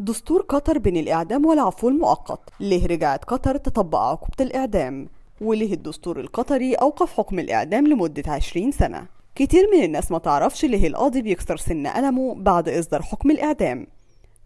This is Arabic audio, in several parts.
دستور قطر بين الإعدام والعفو المؤقت ليه رجعت قطر تطبق عقوبة الإعدام وليه الدستور القطري أوقف حكم الإعدام لمدة 20 سنة كتير من الناس ما تعرفش ليه القاضي بيكسر سن قلمه بعد إصدار حكم الإعدام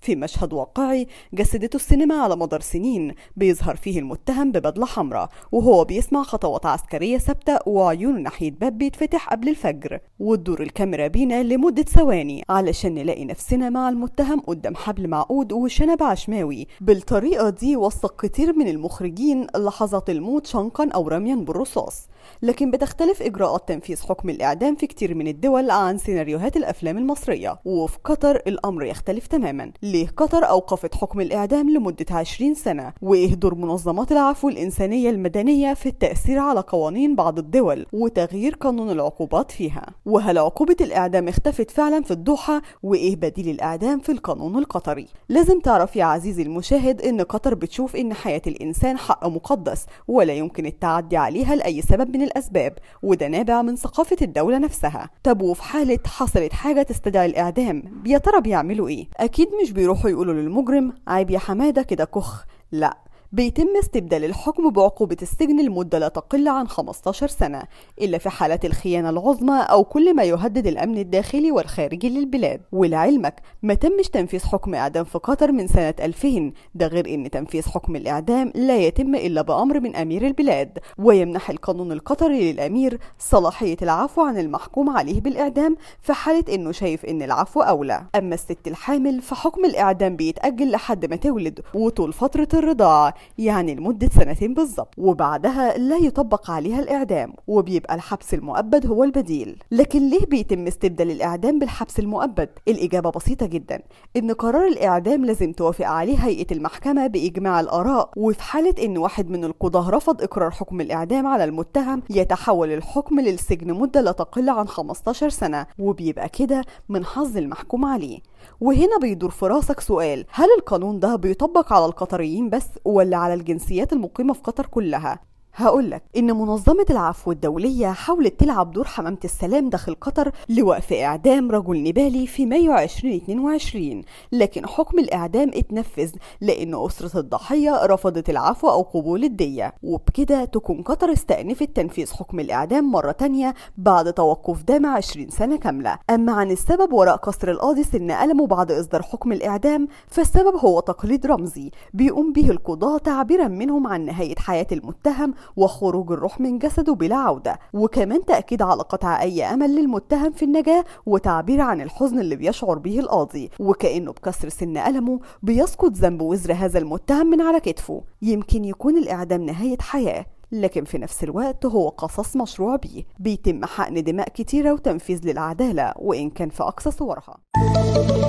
في مشهد واقعي جسدته السينما على مدار سنين بيظهر فيه المتهم ببدلة حمراء وهو بيسمع خطوات عسكرية ثابتة وعيونه ناحية باب بيتفتح قبل الفجر وتدور الكاميرا بينا لمدة ثواني علشان نلاقي نفسنا مع المتهم قدام حبل معقود وشنب عشماوي بالطريقة دي وثق كتير من المخرجين لحظات الموت شنقا أو رميا بالرصاص لكن بتختلف إجراءات تنفيذ حكم الإعدام في كتير من الدول عن سيناريوهات الأفلام المصرية وفي قطر الأمر يختلف تماما ليه قطر أوقفت حكم الإعدام لمدة 20 سنة وإيه دور منظمات العفو الإنسانية المدنية في التأثير على قوانين بعض الدول وتغيير قانون العقوبات فيها وهل عقوبة الإعدام اختفت فعلا في الدوحة وإيه بديل الإعدام في القانون القطري لازم تعرف يا عزيزي المشاهد إن قطر بتشوف إن حياة الإنسان حق مقدس ولا يمكن التعدي عليها لأي سبب من الأسباب وده نابع من ثقافة الدولة نفسها طب وفي حالة حصلت حاجة تستدعي الإعدام يا ترى بيعملوا إيه؟ أكيد مش بي بيروحوا يقولوا للمجرم عيب يا حماده كده كخ لا بيتم استبدال الحكم بعقوبة السجن لمدة لا تقل عن 15 سنة إلا في حالة الخيانة العظمى أو كل ما يهدد الأمن الداخلي والخارجي للبلاد ولعلمك ما تمش تنفيذ حكم إعدام في قطر من سنة 2000 ده غير أن تنفيذ حكم الإعدام لا يتم إلا بأمر من أمير البلاد ويمنح القانون القطري للأمير صلاحية العفو عن المحكوم عليه بالإعدام في حالة أنه شايف أن العفو أولى أما الست الحامل فحكم الإعدام بيتأجل لحد ما تولد وطول فترة الرضاعة يعني لمدة سنتين بالظبط وبعدها لا يطبق عليها الإعدام وبيبقى الحبس المؤبد هو البديل لكن ليه بيتم استبدال الإعدام بالحبس المؤبد؟ الإجابة بسيطة جدا إن قرار الإعدام لازم توافق عليه هيئة المحكمة بإجماع الآراء وفي حالة إن واحد من القضاة رفض إقرار حكم الإعدام على المتهم يتحول الحكم للسجن مدة لا تقل عن 15 سنة وبيبقى كده من حظ المحكوم عليه وهنا بيدور في راسك سؤال هل القانون ده بيطبق على القطريين بس ولا على الجنسيات المقيمة في قطر كلها هقول لك إن منظمة العفو الدولية حاولت تلعب دور حمامة السلام داخل قطر لوقف إعدام رجل نيبالي في مايو 2022 لكن حكم الإعدام اتنفذ لأن أسرة الضحية رفضت العفو أو قبول الدية وبكده تكون قطر استأنفت تنفيذ حكم الإعدام مرة تانية بعد توقف دام 20 سنة كاملة أما عن السبب وراء قصر القاضي سن ألمه بعد إصدار حكم الإعدام فالسبب هو تقليد رمزي بيقوم به القضاة تعبيرا منهم عن نهاية حياة المتهم وخروج الروح من جسده بلا عودة وكمان تأكيد على قطع أي أمل للمتهم في النجاة وتعبير عن الحزن اللي بيشعر به القاضي وكأنه بكسر سن ألمه بيسقط ذنب وزر هذا المتهم من على كتفه يمكن يكون الإعدام نهاية حياة لكن في نفس الوقت هو قصص مشروع بيه بيتم حقن دماء كتيرة وتنفيذ للعدالة وإن كان في أقصى صورها